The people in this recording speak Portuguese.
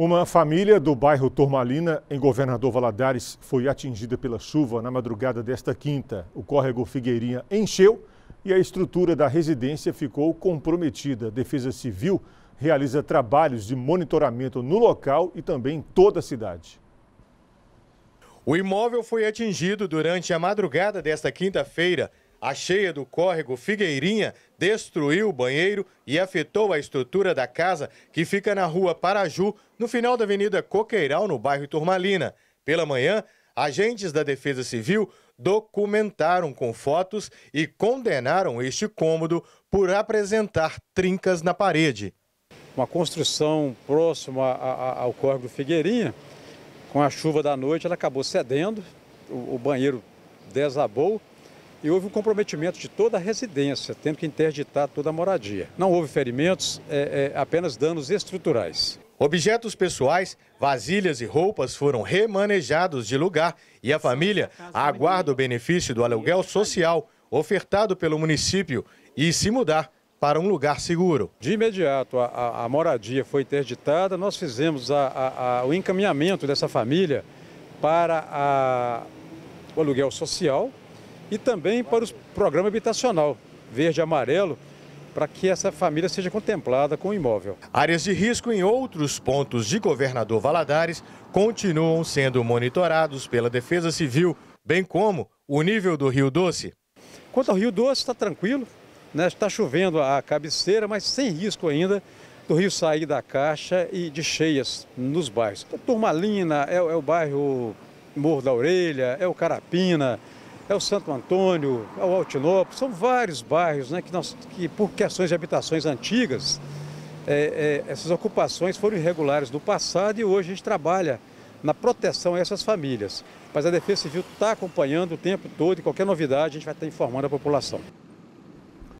Uma família do bairro Turmalina, em Governador Valadares, foi atingida pela chuva na madrugada desta quinta. O córrego Figueirinha encheu e a estrutura da residência ficou comprometida. A Defesa Civil realiza trabalhos de monitoramento no local e também em toda a cidade. O imóvel foi atingido durante a madrugada desta quinta-feira a cheia do córrego Figueirinha destruiu o banheiro e afetou a estrutura da casa que fica na rua Paraju, no final da Avenida Coqueiral, no bairro Turmalina. Pela manhã, agentes da Defesa Civil documentaram com fotos e condenaram este cômodo por apresentar trincas na parede. Uma construção próxima ao córrego Figueirinha, com a chuva da noite, ela acabou cedendo, o banheiro desabou e houve um comprometimento de toda a residência, tendo que interditar toda a moradia. Não houve ferimentos, é, é, apenas danos estruturais. Objetos pessoais, vasilhas e roupas foram remanejados de lugar e a família aguarda o benefício do aluguel social ofertado pelo município e se mudar para um lugar seguro. De imediato, a, a, a moradia foi interditada, nós fizemos a, o encaminhamento dessa família para o aluguel social, e também para o programa habitacional verde e amarelo, para que essa família seja contemplada com o imóvel. Áreas de risco em outros pontos de Governador Valadares continuam sendo monitorados pela Defesa Civil, bem como o nível do Rio Doce. Quanto ao Rio Doce, está tranquilo, né? está chovendo a cabeceira, mas sem risco ainda do rio sair da caixa e de cheias nos bairros. Então, Turmalina, é, é o bairro Morro da Orelha, é o Carapina, é o Santo Antônio, é o Altinópolis, são vários bairros né, que, nós, que, por questões de habitações antigas, é, é, essas ocupações foram irregulares no passado e hoje a gente trabalha na proteção a essas famílias. Mas a Defesa Civil está acompanhando o tempo todo e qualquer novidade a gente vai estar informando a população.